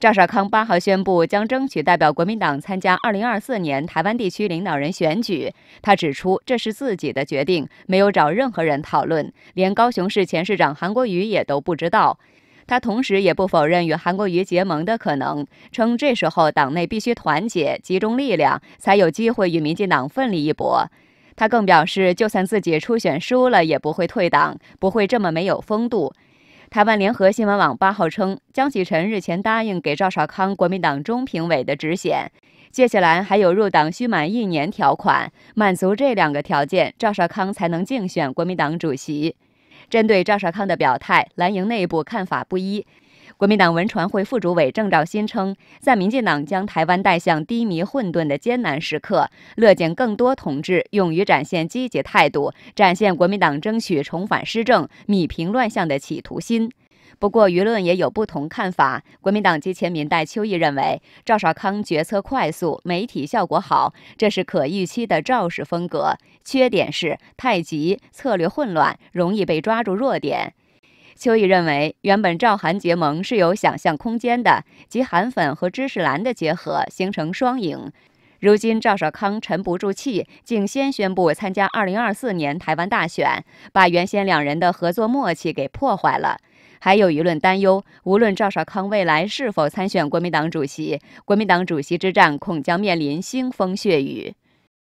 赵少康八号宣布将争取代表国民党参加二零二四年台湾地区领导人选举。他指出，这是自己的决定，没有找任何人讨论，连高雄市前市长韩国瑜也都不知道。他同时也不否认与韩国瑜结盟的可能，称这时候党内必须团结、集中力量，才有机会与民进党奋力一搏。他更表示，就算自己初选输了，也不会退党，不会这么没有风度。台湾联合新闻网八号称，江启臣日前答应给赵少康国民党中评委的职衔，接下来还有入党需满一年条款，满足这两个条件，赵少康才能竞选国民党主席。针对赵少康的表态，蓝营内部看法不一。国民党文传会副主委郑兆新称，在民进党将台湾带向低迷混沌的艰难时刻，乐见更多同志勇于展现积极态度，展现国民党争取重返施政、米平乱象的企图心。不过，舆论也有不同看法。国民党及前民代邱毅认为，赵少康决策快速，媒体效果好，这是可预期的赵氏风格。缺点是太急，策略混乱，容易被抓住弱点。邱毅认为，原本赵韩结盟是有想象空间的，及韩粉和知识蓝的结合形成双赢。如今赵少康沉不住气，竟先宣布参加二零二四年台湾大选，把原先两人的合作默契给破坏了。还有舆论担忧，无论赵少康未来是否参选国民党主席，国民党主席之战恐将面临腥风血雨。